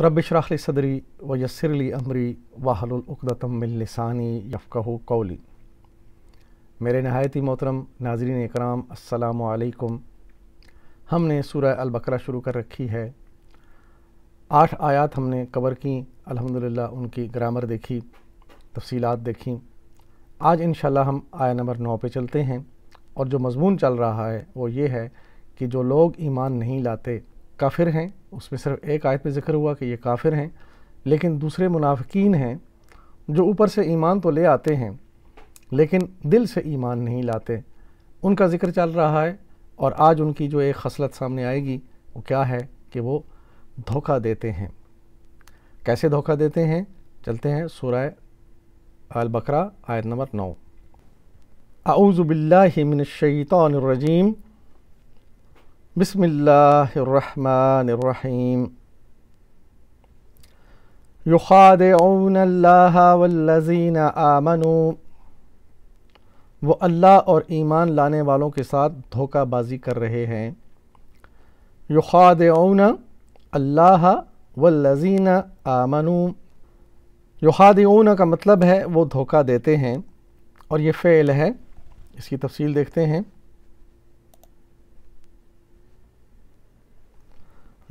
रबिशराखली सदरी व यसरली अमरी वाहलतमिलसानी यफ़क़ कौली मेरे नहायती मोहतरम नाजरीन कराम असलकम हमने सूरह अलबकरा शुरू कर रखी है आठ आयात हमने कवर की अल्हम्दुलिल्लाह उनकी ग्रामर देखी तफसीलात देखी आज इन हम आया नंबर नौ पे चलते हैं और जो मजमून चल रहा है वो ये है कि जो लोग ईमान नहीं लाते काफिर हैं उसमें सिर्फ एक आयत में ज़िक्र हुआ कि ये काफिर हैं लेकिन दूसरे मुनाफिकीन हैं जो ऊपर से ईमान तो ले आते हैं लेकिन दिल से ईमान नहीं लाते उनका ज़िक्र चल रहा है और आज उनकी जो एक खसलत सामने आएगी वो क्या है कि वो धोखा देते हैं कैसे धोखा देते हैं चलते हैं सूरह अल बकरा आयत नंबर नौ आऊज़बिल्लिमिनशैतरजीम الرحيم يخادعون الله والذين آمنوا वो अल्लाह और ईमान लाने वालों के साथ धोखाबाजी कर रहे हैं युखादन अल्लाह लजीन आमनु युखादन का मतलब है वो धोखा देते हैं और ये फ़ेल है इसकी तफसील देखते हैं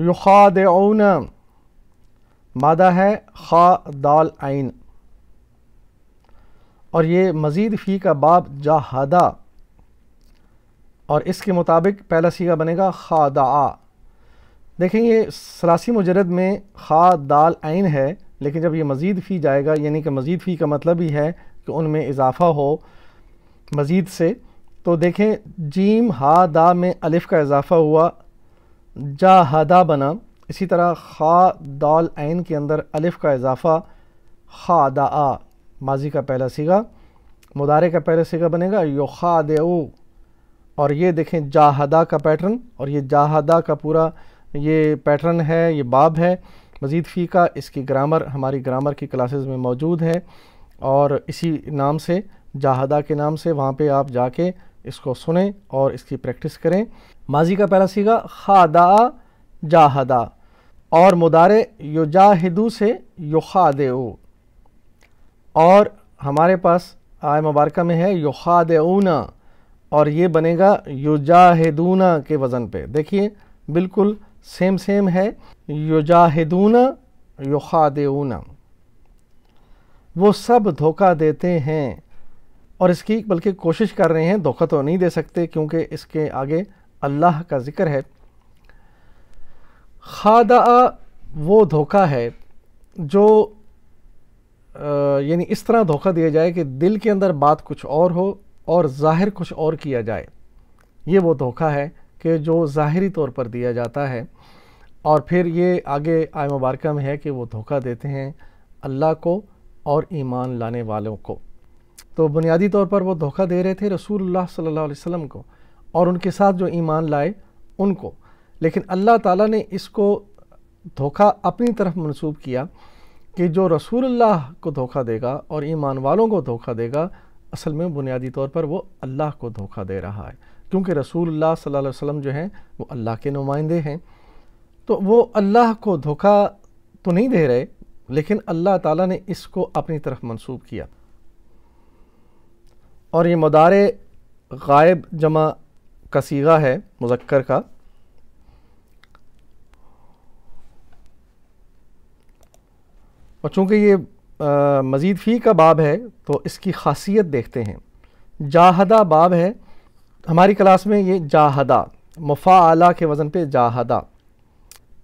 युखादऊन मादा है खा दाल आइन और ये मज़ीद फ़ी का बाब जहादा और इसके मुताबिक पहला सीगा बनेगा खा दा देखें ये सलासी मुजरद में खा दाल आइन है लेकिन जब ये मज़ीद फ़ी जाएगा यानी कि मज़ीद फ़ी का मतलब ही है कि उनमें इजाफ़ा हो मज़ीद से तो देखें जीम हा दा में अलिफ़ का इजाफ़ा हुआ जाहदा बना इसी तरह खा दाल ऐन के अंदर अलिफ का इजाफ़ा खा दा माजी का पहला सीगा मुदारे का पहला सीगा बनेगा यो खा दे और ये देखें जाहदा का पैटर्न और ये जाहदा का पूरा ये पैटर्न है ये बाब है मज़ीद फ़ी का इसकी ग्रामर हमारी ग्रामर की क्लासेस में मौजूद है और इसी नाम से जाहदा के नाम से वहाँ पे आप जाके इसको सुने और इसकी प्रैक्टिस करें माजी का पहला सीगा खादा जाहदा और मुदारे युजाहिदू से युखादेऊ और हमारे पास आय मुबारक में है युखादेऊना और ये बनेगा युजाहिदूना के वज़न पे देखिए बिल्कुल सेम सेम है युजाहिदूना युखादेऊना वो सब धोखा देते हैं और इसकी बल्कि कोशिश कर रहे हैं धोखा तो नहीं दे सकते क्योंकि इसके आगे अल्लाह का ज़िक्र है खादा वो धोखा है जो यानी इस तरह धोखा दिया जाए कि दिल के अंदर बात कुछ और हो और ज़ाहिर कुछ और किया जाए ये वो धोखा है कि जो ज़ाहरी तौर पर दिया जाता है और फिर ये आगे आय मुबारक में है कि वो धोखा देते हैं अल्लाह को और ईमान लाने वालों को तो बुनियादी तौर पर वो धोखा दे रहे थे रसूलुल्लाह सल्लल्लाहु अलैहि वसल्लम को और उनके साथ जो ईमान लाए उनको लेकिन अल्लाह ताला ने इसको धोखा अपनी तरफ मनसूब किया कि जो रसूलुल्लाह को धोखा देगा और ईमान वालों को धोखा देगा असल में बुनियादी तौर पर वो अल्लाह को धोखा दे रहा है क्योंकि रसूलुल्लाह सल्लल्लाहु अलैहि वसल्लम जो हैं वो अल्लाह के नुमाइंदे हैं तो वो अल्लाह को धोखा तो नहीं दे रहे लेकिन अल्लाह ताला ने इसको अपनी तरफ मनसूब किया और ये मदारे गायब जमा का सीगा है मुजक्कर का और चूँकि ये मज़ीद फ़ी का बाब है तो इसकी खासियत देखते हैं जाहदा बाब है हमारी क्लास में ये जाहदा आला के वज़न पे जाहदा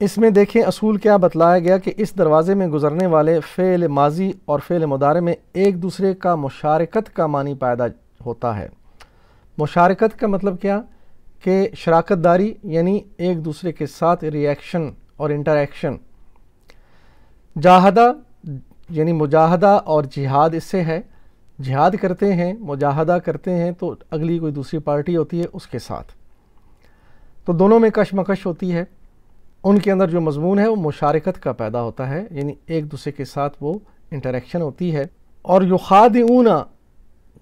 इसमें देखें असूल क्या बतलाया गया कि इस दरवाज़े में गुज़रने वाले फ़ेल माजी और फ़ेल मुदारे में एक दूसरे का मुशारकत का मानी पैदा होता है मुशारकत का मतलब क्या के शराकत दारी यानी एक दूसरे के साथ रिएक्शन और इंटरेक्शन जाहदा यानी मुजाहदा और जिहाद इससे है जिहाद करते हैं मुजाहदा करते हैं तो अगली कोई दूसरी पार्टी होती है उसके साथ तो दोनों में कशमकश होती है उनके अंदर जो मजमून है वो मुशारकत का पैदा होता है यानी एक दूसरे के साथ वो इंटरेक्शन होती है और युखाद ऊना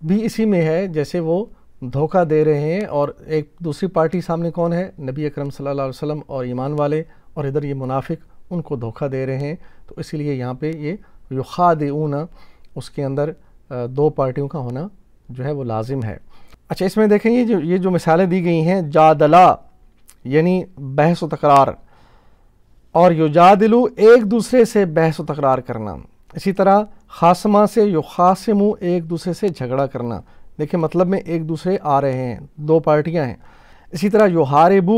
भी इसी में है जैसे वो धोखा दे रहे हैं और एक दूसरी पार्टी सामने कौन है नबी अकरम सल्लल्लाहु अलैहि वसल्लम और ईमान वाले और इधर ये मुनाफिक उनको धोखा दे रहे हैं तो इसीलिए यहाँ पे ये युखा ऊना उसके अंदर दो पार्टियों का होना जो है वो लाजिम है अच्छा इसमें देखें ये जो ये जो मिसालें दी गई हैं जादला यानी बहस व तकरार और युजादिलु एक दूसरे से बहस व तकरार करना इसी तरह खासमा से युखासमु एक दूसरे से झगड़ा करना देखिए मतलब में एक दूसरे आ रहे हैं दो पार्टियां हैं इसी तरह बू हारेबू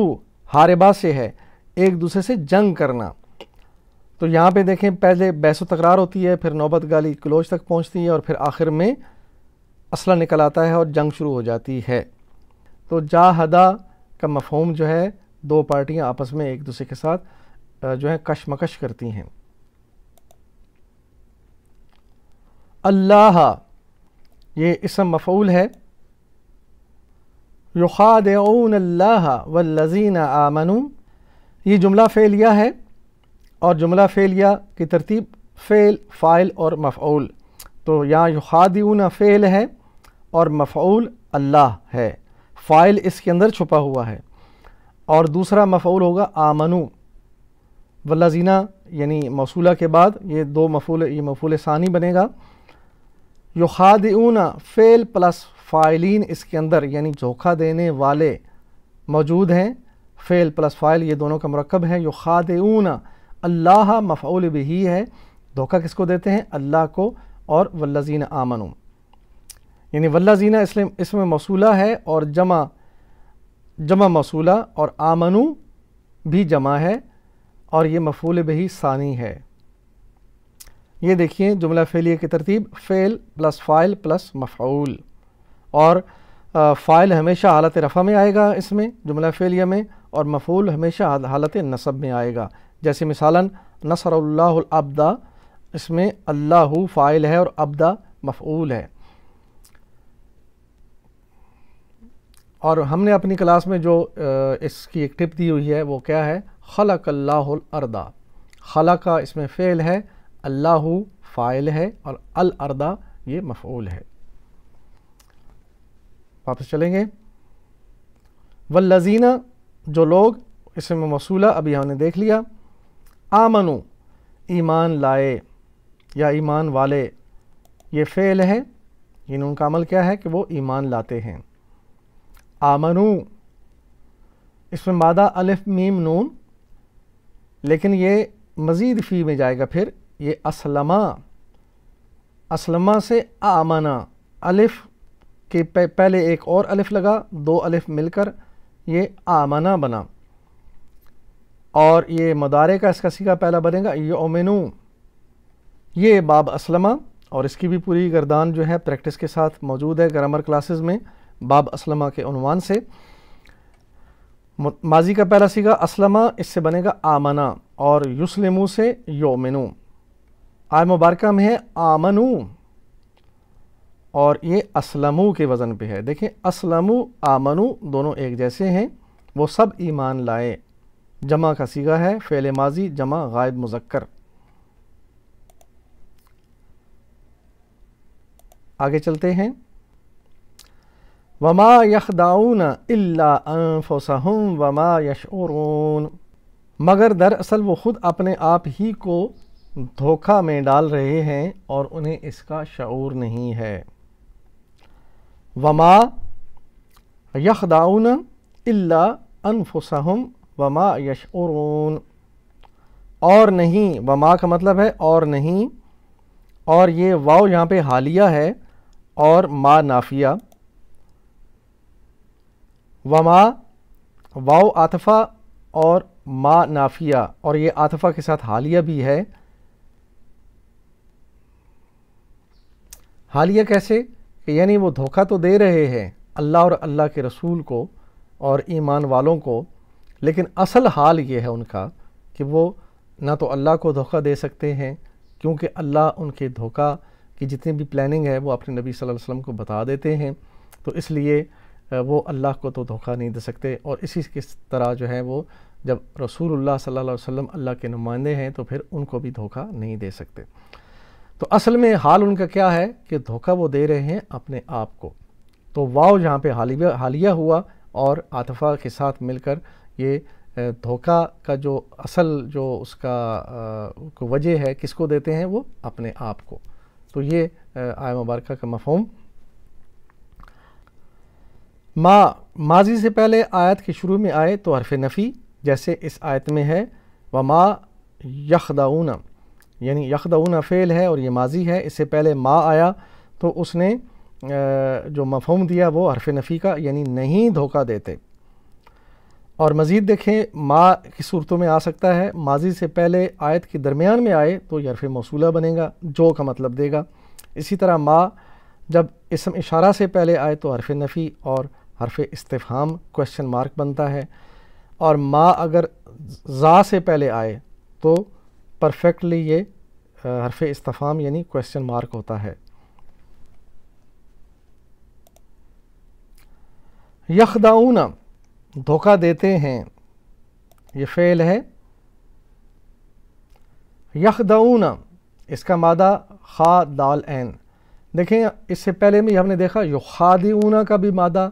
हारेबा से है एक दूसरे से जंग करना तो यहाँ पे देखें पहले बहस तकरार होती है फिर नौबत गाली क्लोज तक पहुँचती है और फिर आखिर में असला निकल आता है और जंग शुरू हो जाती है तो जाहदा का मफहम जो है दो पार्टियाँ आपस में एक दूसरे के साथ जो है कशमकश करती हैं अल्लाह ये इसम मफूल है युखादऊन अल्लाह वल्लजीन आमनू ये जुमला फ़ेलिया है और जुमला फ़ेलिया की तरतीब फ़ेल फ़ाइल और मफ़ूल तो यहाँ युखादऊन फ़ेल है और मफ़ूल अल्लाह है फ़ाइल इसके अंदर छुपा हुआ है और दूसरा मफ़ूल होगा आमनू लजीना यानी मौसूला के बाद ये दो मफूल ये मफूल सानी बनेगा ऊना फ़ेल प्लस फ़ाइलिन इसके अंदर यानी धोखा देने वाले मौजूद हैं फ़ेल प्लस फ़ाइल ये दोनों का मरकब है ऊना अल्लाह मफ़ूल भी है धोखा किसको देते हैं अल्लाह को और वल्लाजीन आमन यानी वल्लाजीना इसलिए इसमें मौसूला है और जमा जमा मौसूला और आमनु भी जमा है और ये मफूल बही सानी है ये देखिए जुमला फेलिए की तरतीब फ़ेल प्लस फ़ाइल प्लस मफ़ूल और फ़ाइल हमेशा हालत रफ़ा में आएगा इसमें जुमला फेलिए में और मफ़ूल हमेशा हालत नसब में आएगा जैसे मिसालन अब्दा इसमें अल्लाह फ़ाइल है और अब्दा मफ़ूल है और हमने अपनी क्लास में जो इसकी एक टिप दी हुई है वो क्या है खलक अरदा खला का इसमें फ़ेल है अल्लाह फ़ाइल है और अल अर्दा ये मफूल है वापस चलेंगे व लजीना जो लोग इसमें मसूला अभी हमने देख लिया आमनु ईमान लाए या ईमान वाले ये फ़ेल है इन उनका अमल क्या है कि वो ईमान लाते हैं आमनु इसमें मादा अलिफ मीम नून लेकिन ये मज़ीद फ़ी में जाएगा फिर ये असलमा असलमा से आमना अलिफ़ के पहले एक और अलिफ़ लगा दो अलिफ़ मिलकर ये आमना बना और ये मदारे का इसका सीखा पहला बनेगा ओमेनू ये बाब असलमा और इसकी भी पूरी गर्दान जो है प्रैक्टिस के साथ मौजूद है ग्रामर क्लासेस में बाब असलमा के अनवान से माजी का पहला सीखा असलमा इससे बनेगा आमना और युसलमू से योमिनू आय मुबारक में है आमनू और ये असलमू के वज़न पे है देखें असलमू आमनू दोनों एक जैसे हैं वो सब ईमान लाए जमा का सीगा है फ़ेल माजी जमा गायब मुजक्र आगे चलते हैं वमा यखदाउन अल्लाफ़सम वमा यशूरून मगर दरअसल वो ख़ुद अपने आप ही को धोखा में डाल रहे हैं और उन्हें इसका शूर नहीं है वमा यखदाउन इल्ला अनफुसहम वमा यशरून और नहीं वमा का मतलब है और नहीं और ये वाव यहाँ पे हालिया है और मा नाफिया वमा वाव आतफ़ा और मा नाफिया और ये आतफ़ा के साथ हालिया भी है हालिया कैसे कि यानी वो धोखा तो दे रहे हैं अल्लाह और अल्लाह के रसूल को और ईमान वालों को लेकिन असल हाल ये है उनका कि वो ना तो अल्लाह को धोखा दे सकते हैं क्योंकि अल्लाह उनके धोखा की जितनी भी प्लानिंग है वो अपने नबी सल्लल्लाहु अलैहि वसल्लम को बता देते हैं तो इसलिए वो अल्लाह को तो धोखा नहीं दे सकते और इसी किस तरह जो है वो जब रसूलुल्लाह सल्लल्लाहु अलैहि वसल्लम अल्लाह के नुमाइंदे हैं तो फिर उनको भी धोखा नहीं दे सकते तो असल में हाल उनका क्या है कि धोखा वो दे रहे हैं अपने आप को तो वाव जहाँ पे हालिया हालिया हुआ और आतफा के साथ मिलकर ये धोखा का जो असल जो उसका वजह है किसको देते हैं वो अपने आप को तो ये आय मुबारक का मफहम माँ माजी से पहले आयत के शुरू में आए तो हरफ नफ़ी जैसे इस आयत में है व माँ यखदाऊना यानी यकदऊना फ़ेल है और ये माजी है इससे पहले माँ आया तो उसने जो मफहम दिया वो हरफ नफ़ी का यानी नहीं धोखा देते और मज़ीद देखें माँ की सूरतों में आ सकता है माजी से पहले आयत के दरमियान में आए तो यरफ़ मौसूला बनेगा जो का मतलब देगा इसी तरह माँ जब इसम इशारा से पहले आए तो हरफ नफ़ी और हरफ इस्तफ़ाम क्वेश्चन मार्क बनता है और माँ अगर ज़ा से पहले आए तो परफेक्टली ये हरफ इस्तफ़ाम यानी क्वेश्चन मार्क होता है यखदाऊना धोखा देते हैं ये फ़ेल है यखदाऊन इसका मादा खा दाल एन देखें इससे पहले में हमने देखा ऊना का भी मादा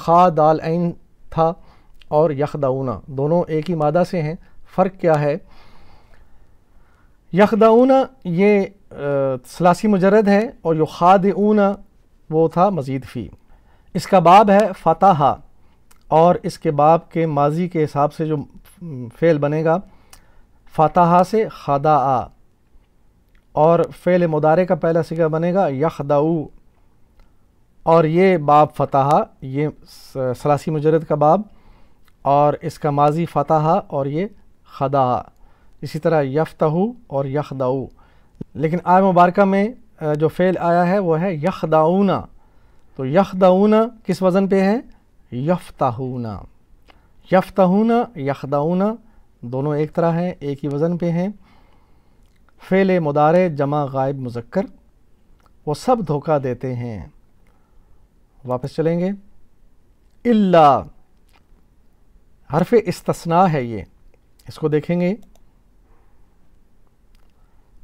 खा दाल एन था और यखदाऊना दोनों एक ही मादा से हैं फ़र्क क्या है यखदाऊना ये सलासी मुजरद है और यो ऊना वो था मजीद फ़ी इसका बाब है फ़तहा और इसके बाब के माजी के हिसाब से जो फ़ेल बनेगा फ़तहा से खदा और फ़ेल मदारे का पहला सिगा बनेगा यखदाऊ और ये बाब फ़तहा ये सलासी मुजरद का बाब और इसका माजी फ़तहा और ये खदा इसी तरह यफ्तहू और यखदाऊ लेकिन आय मुबारक में जो फ़ेल आया है वो है यखदाऊना तो यखदाऊना किस वज़न पे है यफ्ताहूना यफ्ताहूना यखदाऊना दोनों एक तरह हैं एक ही वज़न पे हैं फ़ेल मुदारे जमा गायब मुजक्कर वो सब धोखा देते हैं वापस चलेंगे इल्ला हरफ इस्तना है ये इसको देखेंगे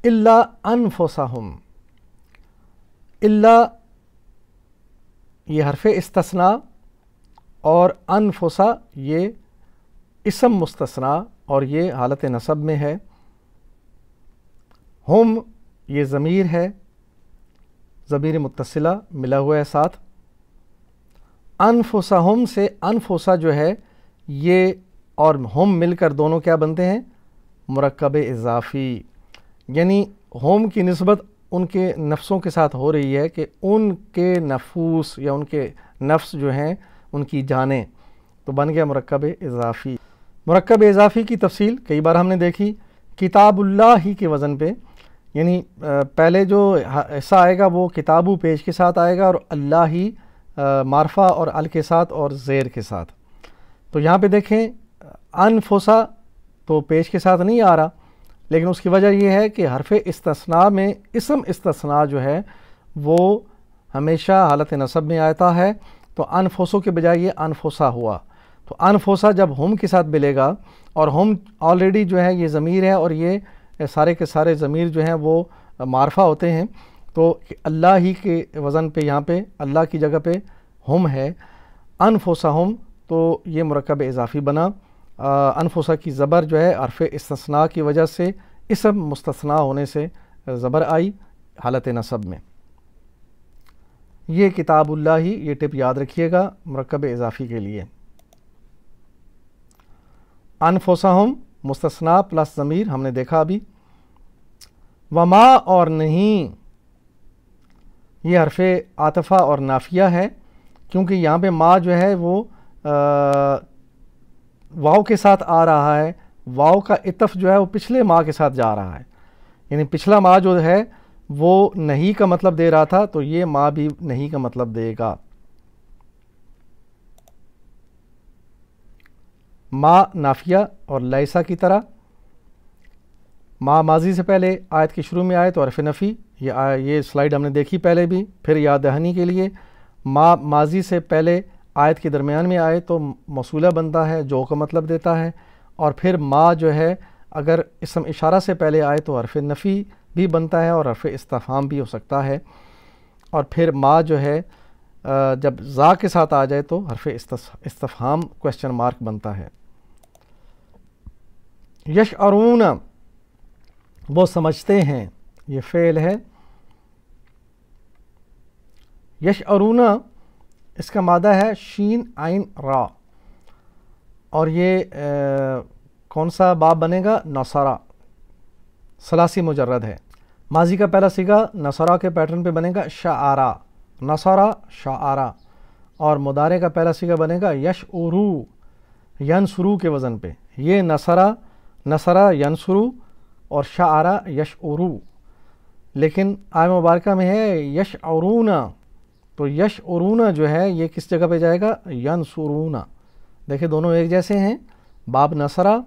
इल्ला अनफुसहम इल्ला ये हरफ इसतना और अनफोसा ये इसम मुस्तना और ये हालत नसब में है हम ये ज़मीर है ज़मीर मुतसिला मिला हुआ है साथ अनफोसा हम से अनफोसा जो है ये और हम मिलकर दोनों क्या बनते हैं मरकब इजाफ़ी यानी होम की नस्बत उनके नफ्सों के साथ हो रही है कि उनके नफूस या उनके नफ्स जो हैं उनकी जानें तो बन गया मरकब इजाफ़ी मरकब इजाफ़ी की तफसील कई बार हमने देखी किताबुल्ला ही के वज़न पे यानी पहले जो हिस्सा आएगा वो किताबु पेज के साथ आएगा और अल्लाह ही मारफा और अल के साथ और ज़ेर के साथ तो यहाँ पे देखें अनफोसा तो पेज के साथ नहीं आ रहा लेकिन उसकी वजह यह है कि हरफ इस्तना में इसम इस्तना जो है वो हमेशा हालत नसब में आता है तो अनफोसों के बजाय ये अनफोसा हुआ तो अनफोसा जब होम के साथ मिलेगा और होम ऑलरेडी जो है ये ज़मीर है और ये सारे के सारे ज़मीर जो हैं वो मारफा होते हैं तो अल्लाह ही के वज़न पे यहाँ पे अल्लाह की जगह पे हम है अनफोसा हम तो ये मरकब इजाफ़ी बना अनफोसा की ज़बर जो है अरफ़ इसना की वजह से इसम मुस्तना होने से ज़बर आई हालत नसब में ये किताबुल्ला ही ये टिप याद रखिएगा मरकब इजाफ़ी के लिए अनफोसा हम मुस्तना प्लस ज़मीर हमने देखा अभी वमा और नहीं ये हरफ आतफ़ा और नाफिया है क्योंकि यहाँ पे माँ जो है वो आ, वाव के साथ आ रहा है वाव का इतफ जो है वो पिछले माह के साथ जा रहा है यानी पिछला माह जो है वो नहीं का मतलब दे रहा था तो ये माह भी नहीं का मतलब देगा माँ नाफिया और लैसा की तरह माँ माजी से पहले आयत के शुरू में आए तो अरफ नफ़ी ये ये स्लाइड हमने देखी पहले भी फिर याद दहनी के लिए माँ माजी से पहले आयत के दरमियान में आए तो मसूला बनता है जो का मतलब देता है और फिर माँ जो है अगर इसम इशारा से पहले आए तो अरफ़ नफ़ी भी बनता है और हरफ इस्तफ़ाम भी हो सकता है और फिर माँ जो है जब ज़ा के साथ आ जाए तो हरफ इस्तफ़ाम क्वेश्चन मार्क बनता है यश अरून वो समझते हैं ये फ़ेल है यश अरूना इसका मादा है शीन आइन रा और ये ए, कौन सा बाब बनेगा नसारा सलासी मुजरद है माजी का पहला सिगा नसारा के पैटर्न पे बनेगा शाह आरा नसारा शाह आरा और मुदारे का पहला सिगा बनेगा यश उरू यनसरू के वज़न पे ये नसरा नसरा यनसरू और आरा यश उरू लेकिन आय मुबारक में है यश अरूना तो यश उरूना जो है ये किस जगह पे जाएगा यन सुरूना देखिए दोनों एक जैसे हैं बाब नसरा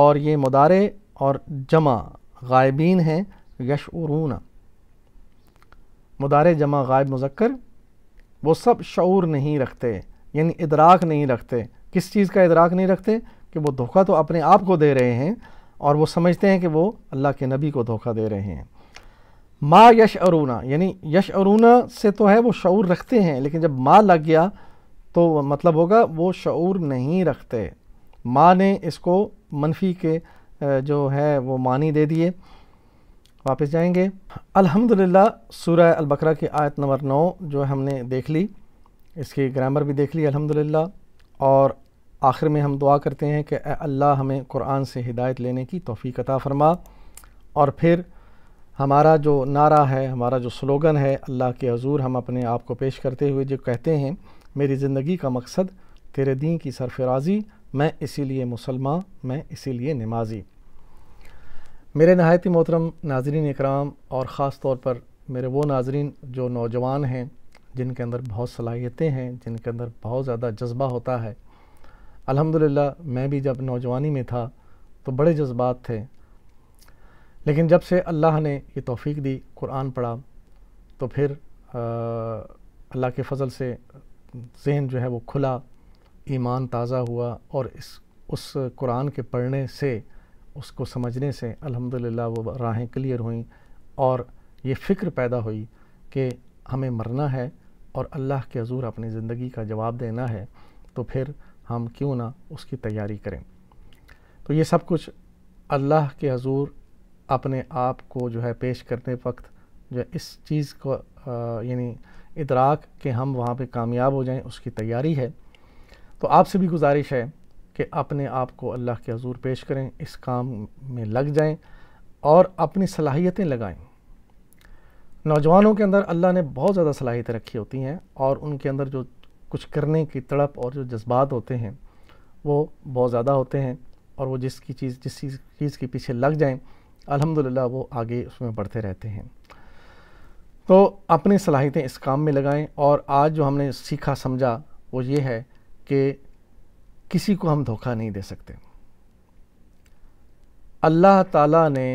और ये मदारे और जमा गायबीन हैं यश उरूना मदारे जमा गायब मुजक्कर वो सब शूर नहीं रखते यानी इदराक नहीं रखते किस चीज़ का इदराक नहीं रखते कि वो धोखा तो अपने आप को दे रहे हैं और वो समझते हैं कि वो अल्लाह के नबी को धोखा दे रहे हैं माँ यश अरूना यानी यश अरूना से तो है वो शूर रखते हैं लेकिन जब माँ लग गया तो मतलब होगा वो शूर नहीं रखते माँ ने इसको मनफी के जो है वो मानी दे दिए वापस जाएंगे अल्हम्दुलिल्लाह सूरह अलबकरा की आयत नंबर नौ जो हमने देख ली इसकी ग्रामर भी देख ली अल्हम्दुलिल्लाह और आखिर में हम दुआ करते हैं कि अल्लाह हमें कुरान से हिदायत लेने की तोफ़ी अता फ़रमा और फिर हमारा जो नारा है हमारा जो स्लोगन है अल्लाह के हजूर हम अपने आप को पेश करते हुए जो कहते हैं मेरी ज़िंदगी का मकसद तेरे दीन की सरफराजी मैं इसीलिए मुसलमान मैं इसीलिए नमाजी मेरे नहायती मोहतरम नाजरीन इकराम और ख़ास तौर पर मेरे वो नाजरीन जो नौजवान हैं जिनके अंदर बहुत सलाहियतें हैं जिनके अंदर बहुत ज़्यादा जज्बा होता है अल्हम्दुलिल्लाह मैं भी जब नौजवानी में था तो बड़े जज्बात थे लेकिन जब से अल्लाह ने ये तोफ़ी दी कुरान पढ़ा तो फिर अल्लाह के फ़ज़ल से जहन जो है वो खुला ईमान ताज़ा हुआ और इस उस कुरान के पढ़ने से उसको समझने से अल्हम्दुलिल्लाह वो राहें क्लियर हुई और ये फ़िक्र पैदा हुई कि हमें मरना है और अल्लाह के हजूर अपनी ज़िंदगी का जवाब देना है तो फिर हम क्यों ना उसकी तैयारी करें तो ये सब कुछ अल्लाह के हजूर अपने आप को जो है पेश करते वक्त जो है इस चीज़ को यानी इतराक के हम वहाँ पर कामयाब हो जाएँ उसकी तैयारी है तो आपसे भी गुजारिश है कि अपने आप को अल्लाह के हजूर पेश करें इस काम में लग जाएं और अपनी सलाहियतें लगाएं नौजवानों के अंदर अल्लाह ने बहुत ज़्यादा सलाहियतें रखी होती हैं और उनके अंदर जो कुछ करने की तड़प और जो जज्बात होते हैं वो बहुत ज़्यादा होते हैं और वो जिसकी चीज़ जिस चीज़ के पीछे लग जाएं अल्हम्दुलिल्लाह वो आगे उसमें बढ़ते रहते हैं तो अपनी सलाहियतें इस काम में लगाएं और आज जो हमने सीखा समझा वो ये है कि किसी को हम धोखा नहीं दे सकते अल्लाह ताला ने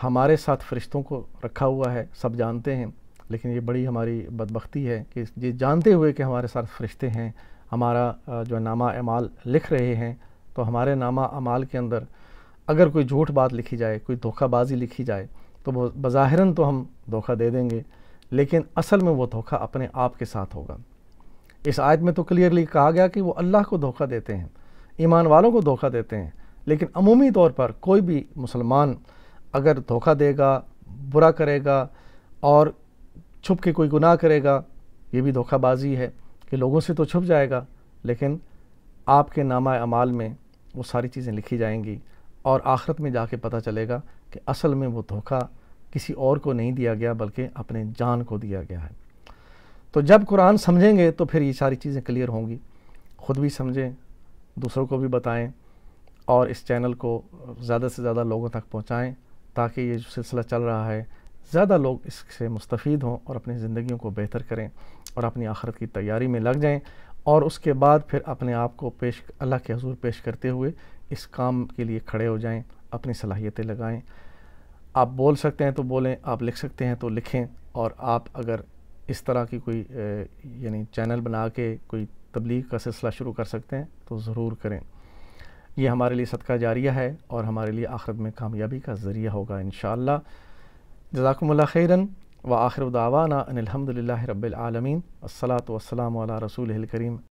हमारे साथ फ़रिश्तों को रखा हुआ है सब जानते हैं लेकिन ये बड़ी हमारी बदबख्ती है कि ये जानते हुए कि हमारे साथ फ़रिश्ते हैं हमारा जो नामा अमाल लिख रहे हैं तो हमारे नामा अमाल के अंदर अगर कोई झूठ बात लिखी जाए कोई धोखाबाजी लिखी जाए तो बज़ाहरा तो हम धोखा दे देंगे लेकिन असल में वो धोखा अपने आप के साथ होगा इस आयत में तो क्लियरली कहा गया कि वो अल्लाह को धोखा देते हैं ईमान वालों को धोखा देते हैं लेकिन अमूमी तौर पर कोई भी मुसलमान अगर धोखा देगा बुरा करेगा और छुप के कोई गुनाह करेगा ये भी धोखाबाजी है कि लोगों से तो छुप जाएगा लेकिन आपके नामा अमाल में वो सारी चीज़ें लिखी जाएंगी और आखिरत में जाके पता चलेगा कि असल में वो धोखा किसी और को नहीं दिया गया बल्कि अपने जान को दिया गया है तो जब कुरान समझेंगे तो फिर ये सारी चीज़ें क्लियर होंगी ख़ुद भी समझें दूसरों को भी बताएं और इस चैनल को ज़्यादा से ज़्यादा लोगों तक पहुँचाएँ ताकि ये जो सिलसिला चल रहा है ज़्यादा लोग इससे मुस्तफ़ हों और अपनी ज़िंदगी को बेहतर करें और अपनी आखरत की तैयारी में लग जाएँ और उसके बाद फिर अपने आप को पेश अल्लाह के हजूर पेश करते हुए इस काम के लिए खड़े हो जाएं अपनी सलाहियतें लगाएं आप बोल सकते हैं तो बोलें आप लिख सकते हैं तो लिखें और आप अगर इस तरह की कोई यानी चैनल बना के कोई तबलीग का सिलसिला शुरू कर सकते हैं तो ज़रूर करें ये हमारे लिए सदका जारिया है और हमारे लिए आखिरत में कामयाबी का ज़रिया होगा इन शजाकमल खैरन व आखिर दावाना अनिलहमदिल्ला रबालमीन असलात वसलाम रसूल करीम